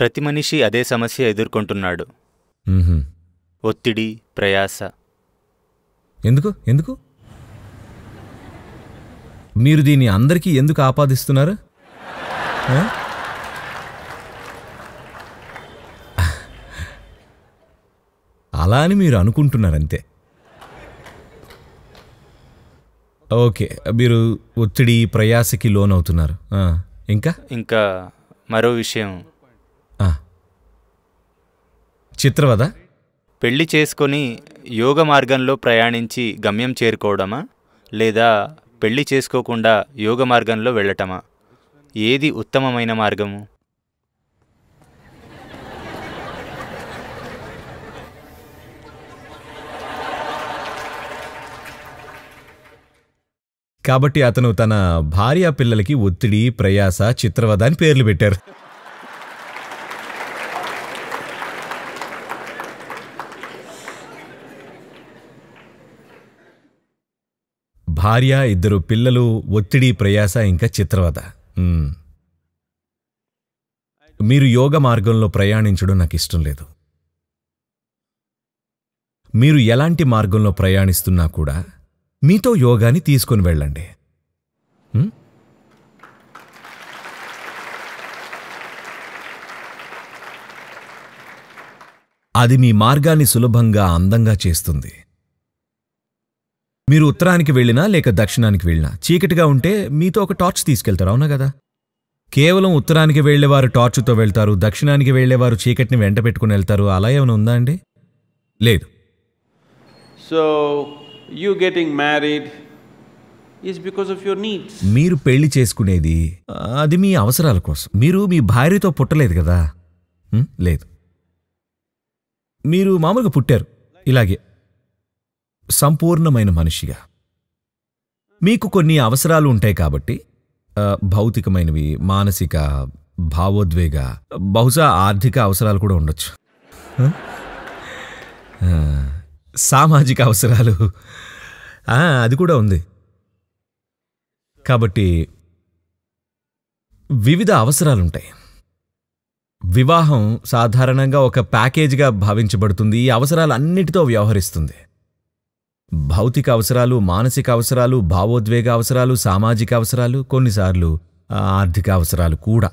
ప్రతి మనిషి అదే సమస్య ఎదుర్కొంటున్నాడు ఒత్తిడి ప్రయాస ఎందుకు ఎందుకు మీరు దీన్ని అందరికీ ఎందుకు ఆపాదిస్తున్నారు అలా అని మీరు అనుకుంటున్నారంతే ఓకే మీరు ఒత్తిడి ప్రయాసకి లోనవుతున్నారు ఇంకా ఇంకా మరో విషయం చిత్రవద పెళ్లి చేసుకొని యోగ మార్గంలో ప్రయాణించి గమ్యం చేరుకోవడమా లేదా పెళ్లి చేసుకోకుండా యోగ మార్గంలో వెళ్ళటమా ఏది ఉత్తమమైన మార్గము కాబట్టి అతను తన భార్య పిల్లలకి ఒత్తిడి ప్రయాస చిత్రవద అని పేర్లు పెట్టారు భార్య ఇద్దరు పిల్లలు ఒత్తిడి ప్రయాస ఇంకా చిత్రవద మీరు యోగ మార్గంలో ప్రయాణించడం నాకు ఇష్టం లేదు మీరు ఎలాంటి మార్గంలో ప్రయాణిస్తున్నా కూడా మీతో యోగాని తీసుకుని వెళ్ళండి అది మీ మార్గాన్ని సులభంగా అందంగా చేస్తుంది మీరు ఉత్తరానికి వెళ్ళినా లేక దక్షిణానికి వెళ్ళినా చీకటిగా ఉంటే మీతో ఒక టార్చ్ తీసుకెళ్తారు అవునా కదా కేవలం ఉత్తరానికి వెళ్లేవారు టార్చుతో వెళ్తారు దక్షిణానికి వెళ్లేవారు చీకటిని వెంట పెట్టుకుని వెళ్తారు అలా ఏమైనా ఉందా అండి లేదు so you getting married is because of your needs మీరు పెళ్లి చేసుకునేది అది మీ అవసరాల కోసం మీరు మీ భార్యతో పుట్టలేదు కదా లేదు మీరు మామూలుగా పుట్టారు ఇలాగే సంపూర్ణమైన మనిషిగా మీకు కొన్ని అవసరాలు ఉంటాయి కాబట్టి భౌతికమైనవి మానసిక భావోద్వేగ బహుశా ఆర్థిక అవసరాలు కూడా ఉండొచ్చు సామాజిక అవసరాలు అది కూడా ఉంది కాబట్టి వివిధ అవసరాలుంటాయి వివాహం సాధారణంగా ఒక ప్యాకేజ్గా భావించబడుతుంది ఈ అవసరాలన్నిటితో వ్యవహరిస్తుంది భౌతిక అవసరాలు మానసిక అవసరాలు భావోద్వేగ అవసరాలు సామాజిక అవసరాలు కొన్నిసార్లు ఆర్థిక అవసరాలు కూడా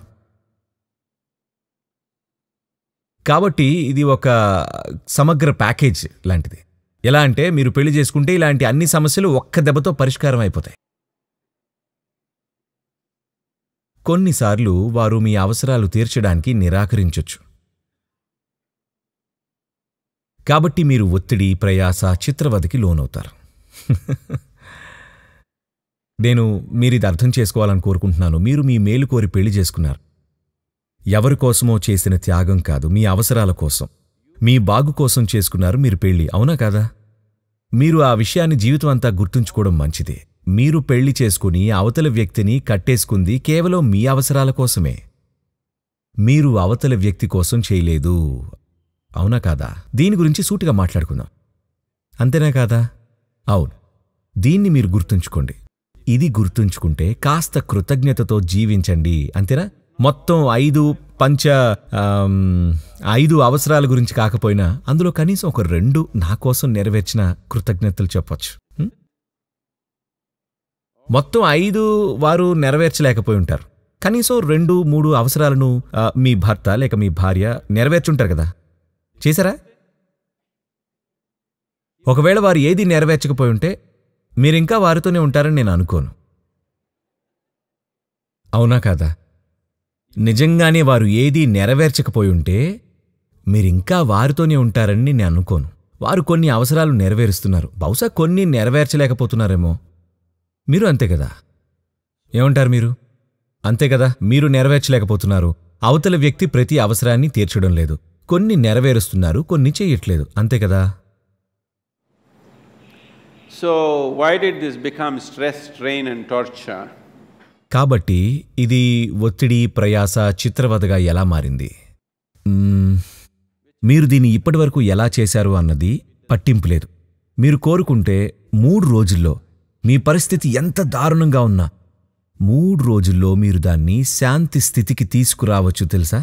కాబట్టి ఇది ఒక సమగ్ర ప్యాకేజ్ లాంటిది ఎలా అంటే మీరు పెళ్లి చేసుకుంటే ఇలాంటి అన్ని సమస్యలు ఒక్క దెబ్బతో పరిష్కారం అయిపోతాయి కొన్నిసార్లు వారు మీ అవసరాలు తీర్చడానికి నిరాకరించవచ్చు కాబట్టి మీరు ఒత్తిడి ప్రయాస చిత్రవధికి లోనవుతారు నేను మీరు ఇది అర్థం చేసుకోవాలని కోరుకుంటున్నాను మీరు మీ మేలు కోరి పెళ్లి చేసుకున్నారు ఎవరి కోసమో చేసిన త్యాగం కాదు మీ అవసరాల కోసం మీ బాగు కోసం చేసుకున్నారు మీరు పెళ్లి అవునా కాదా మీరు ఆ విషయాన్ని జీవితం అంతా గుర్తుంచుకోవడం మంచిదే మీరు పెళ్లి చేసుకుని అవతల వ్యక్తిని కట్టేసుకుంది కేవలం మీ అవసరాల కోసమే మీరు అవతల వ్యక్తి కోసం చేయలేదు అవునా కాదా దీని గురించి సూటిగా మాట్లాడుకుందాం అంతేనా కాదా అవును దీన్ని మీరు గుర్తుంచుకోండి ఇది గుర్తుంచుకుంటే కాస్త కృతజ్ఞతతో జీవించండి అంతేనా మొత్తం ఐదు పంచ ఐదు అవసరాల గురించి కాకపోయినా అందులో కనీసం ఒక రెండు నా కోసం నెరవేర్చిన కృతజ్ఞతలు చెప్పొచ్చు మొత్తం ఐదు వారు నెరవేర్చలేకపోయి ఉంటారు కనీసం రెండు మూడు అవసరాలను మీ భర్త లేక మీ భార్య నెరవేర్చుంటారు కదా చేశారా ఒకవేళ వారు ఏది నెరవేర్చకపోయి ఉంటే మీరింకా వారితోనే ఉంటారని నేను అనుకోను అవునా కాదా నిజంగానే వారు ఏదీ నెరవేర్చకపోయి ఉంటే మీరింకా వారితోనే ఉంటారని నేను అనుకోను వారు కొన్ని అవసరాలు నెరవేరుస్తున్నారు బహుశా కొన్ని నెరవేర్చలేకపోతున్నారేమో మీరు అంతే కదా ఏమంటారు మీరు అంతే కదా మీరు నెరవేర్చలేకపోతున్నారు అవతల వ్యక్తి ప్రతి అవసరాన్ని తీర్చడం లేదు కొన్ని నెరవేరుస్తున్నారు కొన్ని చేయట్లేదు అంతే కదా so why did this become stress strain and torture కాబట్టి ఇది ఒత్తిడి ప్రయాస చిత్రవధగా ఎలా మారింది మీరు దీన్ని ఇప్పటివరకు ఎలా చేశారు అన్నది పట్టింపు లేదు మీరు కోరుకుంటే మూడు రోజుల్లో మీ పరిస్థితి ఎంత దారుణంగా ఉన్నా మూడు రోజుల్లో మీరు దాన్ని శాంతి స్థితికి తీసుకురావచ్చు తెలుసా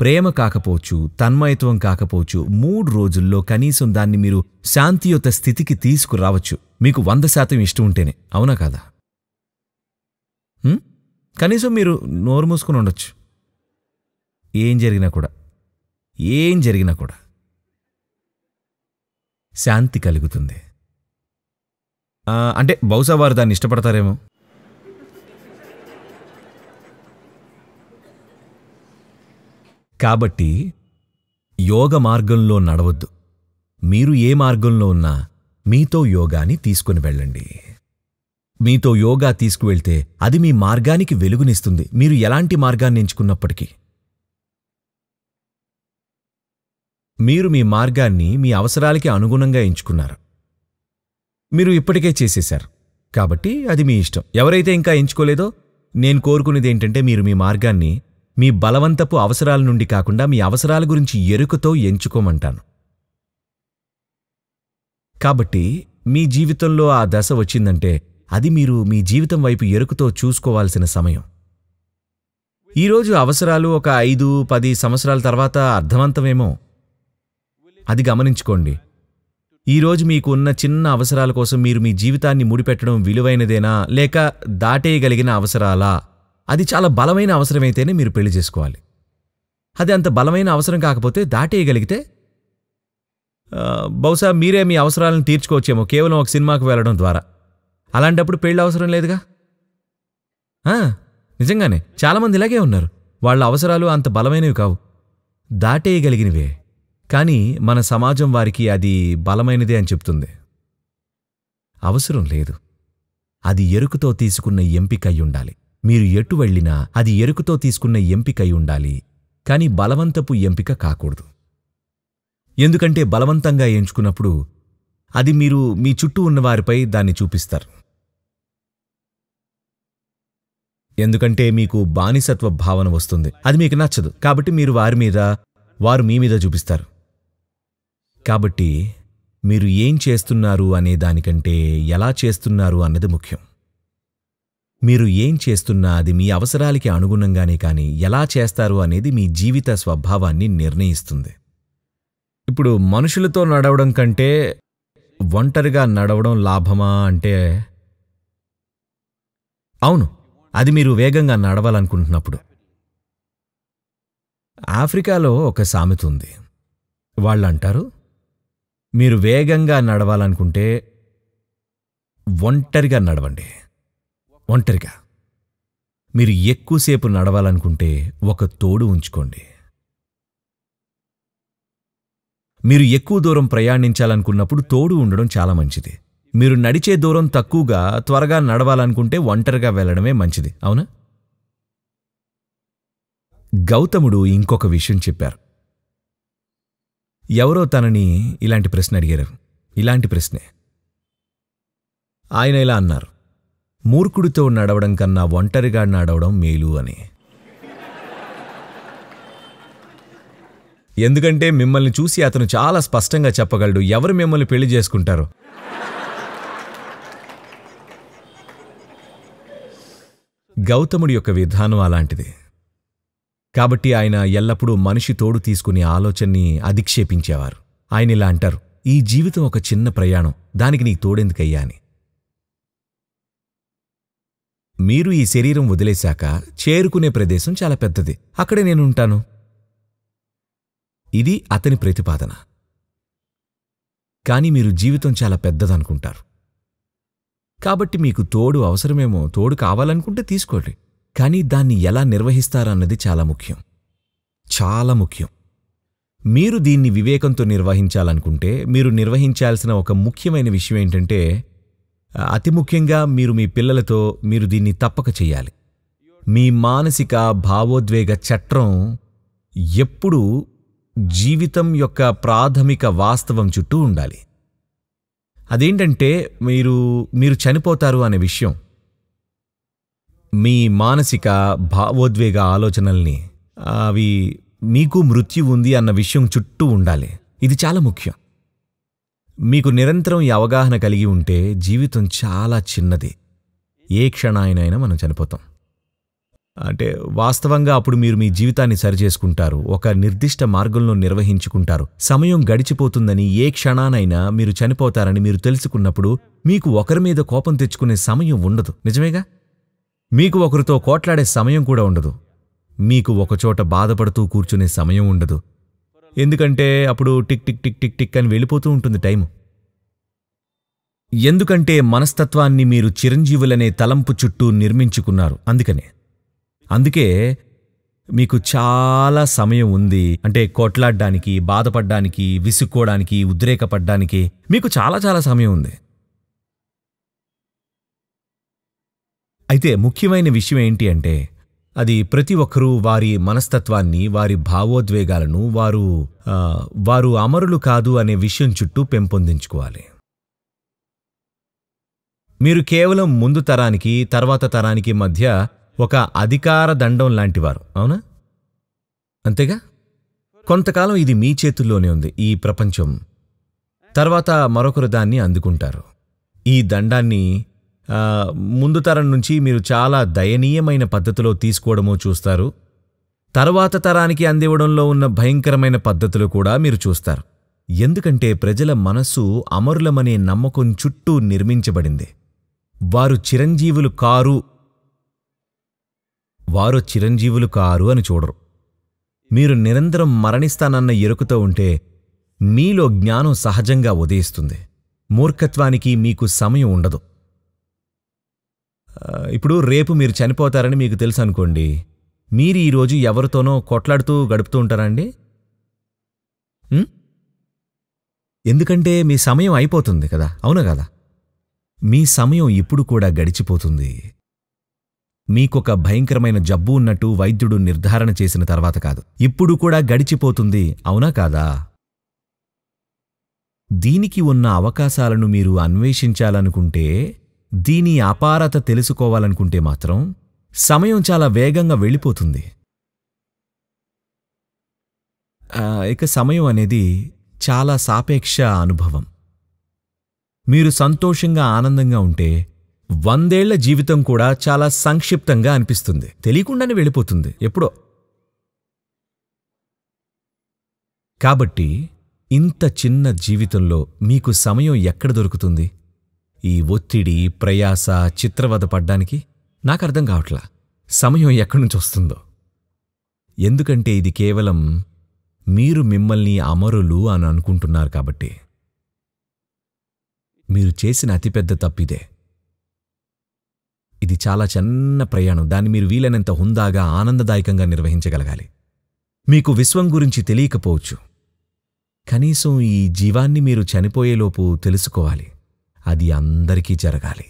ప్రేమ కాకపోవచ్చు తన్మయత్వం కాకపోవచ్చు మూడు రోజుల్లో కనీసం దాన్ని మీరు శాంతియుత స్థితికి తీసుకురావచ్చు మీకు వంద శాతం ఇష్టం ఉంటేనే అవునా కాదా కనీసం మీరు నోరు మూసుకుని ఉండొచ్చు ఏం జరిగినా కూడా ఏం జరిగినా కూడా శాంతి కలుగుతుంది అంటే బహుశా వారు దాన్ని ఇష్టపడతారేమో కాబట్టి యోగ మార్గంలో నడవద్దు మీరు ఏ మార్గంలో ఉన్నా మీతో యోగాని తీసుకుని వెళ్ళండి మీతో యోగా తీసుకువెళ్తే అది మీ మార్గానికి వెలుగునిస్తుంది మీరు ఎలాంటి మార్గాన్ని ఎంచుకున్నప్పటికీ మీరు మీ మార్గాన్ని మీ అవసరాలకి అనుగుణంగా ఎంచుకున్నారు మీరు ఇప్పటికే చేసేశారు కాబట్టి అది మీ ఇష్టం ఎవరైతే ఇంకా ఎంచుకోలేదో నేను కోరుకునేది ఏంటంటే మీరు మీ మార్గాన్ని మీ బలవంతపు అవసరాల నుండి కాకుండా మీ అవసరాల గురించి ఎరుకతో ఎంచుకోమంటాను కాబట్టి మీ జీవితంలో ఆ దశ వచ్చిందంటే అది మీరు మీ జీవితం వైపు ఎరుకతో చూసుకోవాల్సిన సమయం ఈరోజు అవసరాలు ఒక ఐదు పది సంవత్సరాల తర్వాత అర్థవంతమేమో అది గమనించుకోండి ఈరోజు మీకు ఉన్న చిన్న అవసరాల కోసం మీరు మీ జీవితాన్ని ముడిపెట్టడం విలువైనదేనా లేక దాటేయగలిగిన అవసరాలా అది చాలా బలమైన అవసరమైతేనే మీరు పెళ్లి చేసుకోవాలి అది అంత బలమైన అవసరం కాకపోతే దాటేయగలిగితే బహుశా మీరే మీ అవసరాలను తీర్చుకోవచ్చేమో కేవలం ఒక సినిమాకు వెళ్ళడం ద్వారా అలాంటప్పుడు పెళ్ళి అవసరం లేదుగా నిజంగానే చాలామంది ఇలాగే ఉన్నారు వాళ్ళ అవసరాలు అంత బలమైనవి కావు దాటేయగలిగినవే కానీ మన సమాజం వారికి అది బలమైనదే అని చెప్తుంది అవసరం లేదు అది ఎరుకుతో తీసుకున్న ఎంపికయ్యుండాలి మీరు ఎటు వెళ్ళినా అది ఎరుకుతో తీసుకున్న ఎంపికై ఉండాలి కానీ బలవంతపు ఎంపిక కాకూడదు ఎందుకంటే బలవంతంగా ఎంచుకున్నప్పుడు అది మీరు మీ చుట్టూ ఉన్నవారిపై దాన్ని చూపిస్తారు ఎందుకంటే మీకు బానిసత్వ భావన వస్తుంది అది మీకు నచ్చదు కాబట్టి మీరు వారి మీద వారు మీ మీద చూపిస్తారు కాబట్టి మీరు ఏం చేస్తున్నారు అనే దానికంటే ఎలా చేస్తున్నారు అన్నది ముఖ్యం మీరు ఏం చేస్తున్నా అది మీ అవసరాలకి అనుగుణంగానే కానీ ఎలా చేస్తారు అనేది మీ జీవిత స్వభావాన్ని నిర్ణయిస్తుంది ఇప్పుడు మనుషులతో నడవడం కంటే ఒంటరిగా నడవడం లాభమా అంటే అవును అది మీరు వేగంగా నడవాలనుకుంటున్నప్పుడు ఆఫ్రికాలో ఒక సామెత ఉంది వాళ్ళు అంటారు మీరు వేగంగా నడవాలనుకుంటే ఒంటరిగా నడవండి ఒంటరిగా మీరు ఎక్కువసేపు నడవాలనుకుంటే ఒక తోడు ఉంచుకోండి మీరు ఎక్కువ దూరం ప్రయాణించాలనుకున్నప్పుడు తోడు ఉండడం చాలా మంచిది మీరు నడిచే దూరం తక్కువగా త్వరగా నడవాలనుకుంటే ఒంటరిగా వెళ్ళడమే మంచిది అవునా గౌతముడు ఇంకొక విషయం చెప్పారు ఎవరో తనని ఇలాంటి ప్రశ్న అడిగారు ఇలాంటి ప్రశ్నే ఆయన ఇలా అన్నారు మూర్ఖుడితో నడవడం కన్నా ఒంటరిగా నడవడం మేలు అని ఎందుకంటే మిమ్మల్ని చూసి అతను చాలా స్పష్టంగా చెప్పగలడు ఎవరు మిమ్మల్ని పెళ్లి చేసుకుంటారు గౌతముడి యొక్క విధానం అలాంటిది కాబట్టి ఆయన ఎల్లప్పుడూ మనిషి తోడు తీసుకునే ఆలోచనని అధిక్షేపించేవారు ఆయన ఇలా అంటారు ఈ జీవితం ఒక చిన్న ప్రయాణం దానికి నీకు తోడెందుకయ్యా అని మీరు ఈ శరీరం వదిలేశాక చేరుకునే ప్రదేశం చాలా పెద్దది అక్కడే నేనుంటాను ఇది అతని ప్రతిపాదన కానీ మీరు జీవితం చాలా పెద్దదనుకుంటారు కాబట్టి మీకు తోడు అవసరమేమో తోడు కావాలనుకుంటే తీసుకోండి కానీ దాన్ని ఎలా నిర్వహిస్తారన్నది చాలా ముఖ్యం చాలా ముఖ్యం మీరు దీన్ని వివేకంతో నిర్వహించాలనుకుంటే మీరు నిర్వహించాల్సిన ఒక ముఖ్యమైన విషయం ఏంటంటే అతి ముఖ్యంగా మీరు మీ పిల్లలతో మీరు దీన్ని తప్పక చేయాలి మీ మానసిక భావోద్వేగ చట్రం ఎప్పుడూ జీవితం యొక్క ప్రాథమిక వాస్తవం చుట్టూ ఉండాలి అదేంటంటే మీరు మీరు చనిపోతారు అనే విషయం మీ మానసిక భావోద్వేగ ఆలోచనల్ని అవి మీకు మృత్యు ఉంది అన్న విషయం చుట్టూ ఉండాలి ఇది చాలా ముఖ్యం మీకు నిరంతరం ఈ అవగాహన కలిగి ఉంటే జీవితం చాలా చిన్నది ఏ క్షణాయనైనా మనం చనిపోతాం అంటే వాస్తవంగా అప్పుడు మీరు మీ జీవితాన్ని సరిచేసుకుంటారు ఒక నిర్దిష్ట మార్గంలో నిర్వహించుకుంటారు సమయం గడిచిపోతుందని ఏ క్షణానైనా మీరు చనిపోతారని మీరు తెలుసుకున్నప్పుడు మీకు ఒకరి మీద కోపం తెచ్చుకునే సమయం ఉండదు నిజమేగా మీకు ఒకరితో కోట్లాడే సమయం కూడా ఉండదు మీకు ఒకచోట బాధపడుతూ కూర్చునే సమయం ఉండదు ఎందుకంటే అప్పుడు tick tick tick tick tick అని వెళ్ళిపోతూ ఉంటుంది టైము ఎందుకంటే మనస్తత్వాన్ని మీరు చిరంజీవులనే తలంపు చుట్టూ నిర్మించుకున్నారు అందుకనే అందుకే మీకు చాలా సమయం ఉంది అంటే కొట్లాడడానికి బాధపడ్డానికి విసుక్కోవడానికి ఉద్రేకపడ్డానికి మీకు చాలా చాలా సమయం ఉంది అయితే ముఖ్యమైన విషయం ఏంటి అంటే అది ప్రతి ఒక్కరూ వారి మనస్తత్వాన్ని వారి భావోద్వేగాలను వారు వారు అమరులు కాదు అనే విషయం చుట్టూ పెంపొందించుకోవాలి మీరు కేవలం ముందు తరానికి తర్వాత తరానికి మధ్య ఒక అధికార దండం లాంటివారు అవునా అంతేగా కొంతకాలం ఇది మీ చేతుల్లోనే ఉంది ఈ ప్రపంచం తర్వాత మరొకరు దాన్ని అందుకుంటారు ఈ దండాన్ని ముందు తరం నుంచి మీరు చాలా దయనీయమైన పద్ధతిలో తీసుకోవడమో చూస్తారు తర్వాత తరానికి అందివ్వడంలో ఉన్న భయంకరమైన పద్ధతులు కూడా మీరు చూస్తారు ఎందుకంటే ప్రజల మనస్సు అమరులమనే నమ్మకం చుట్టూ నిర్మించబడింది వారు చిరంజీవులు కారు వారు చిరంజీవులు కారు అని చూడరు మీరు నిరంతరం మరణిస్తానన్న ఎరుకతో ఉంటే మీలో జ్ఞానం సహజంగా ఉదయిస్తుంది మూర్ఖత్వానికి మీకు సమయం ఉండదు ఇప్పుడు రేపు మీరు చనిపోతారని మీకు తెలుసు అనుకోండి మీరు ఈరోజు ఎవరితోనో కొట్లాడుతూ గడుపుతూ ఉంటారండి ఎందుకంటే మీ సమయం అయిపోతుంది కదా అవునా కదా మీ సమయం ఇప్పుడు కూడా గడిచిపోతుంది మీకొక భయంకరమైన జబ్బు ఉన్నట్టు వైద్యుడు నిర్ధారణ చేసిన తర్వాత కాదు ఇప్పుడు కూడా గడిచిపోతుంది అవునా కాదా దీనికి ఉన్న అవకాశాలను మీరు అన్వేషించాలనుకుంటే దీని అపారత తెలుసుకోవాలనుకుంటే మాత్రం సమయం చాలా వేగంగా వెళ్ళిపోతుంది ఇక సమయం అనేది చాలా సాపేక్ష అనుభవం మీరు సంతోషంగా ఆనందంగా ఉంటే వందేళ్ల జీవితం కూడా చాలా సంక్షిప్తంగా అనిపిస్తుంది తెలియకుండానే వెళ్ళిపోతుంది ఎప్పుడో కాబట్టి ఇంత చిన్న జీవితంలో మీకు సమయం ఎక్కడ దొరుకుతుంది ఈ ఒత్తిడి ప్రయాస చిత్రవద పడ్డానికి నాకు అర్థం కావట్లా సమయం ఎక్కడి నుంచి వస్తుందో ఎందుకంటే ఇది కేవలం మీరు మిమ్మల్ని అమరులు అని అనుకుంటున్నారు కాబట్టి మీరు చేసిన అతిపెద్ద తప్పిదే ఇది చాలా చిన్న ప్రయాణం దాన్ని మీరు వీలైనంత హుందాగా ఆనందదాయకంగా నిర్వహించగలగాలి మీకు విశ్వం గురించి తెలియకపోవచ్చు కనీసం ఈ జీవాన్ని మీరు చనిపోయేలోపు తెలుసుకోవాలి అది అందరికీ జరగాలి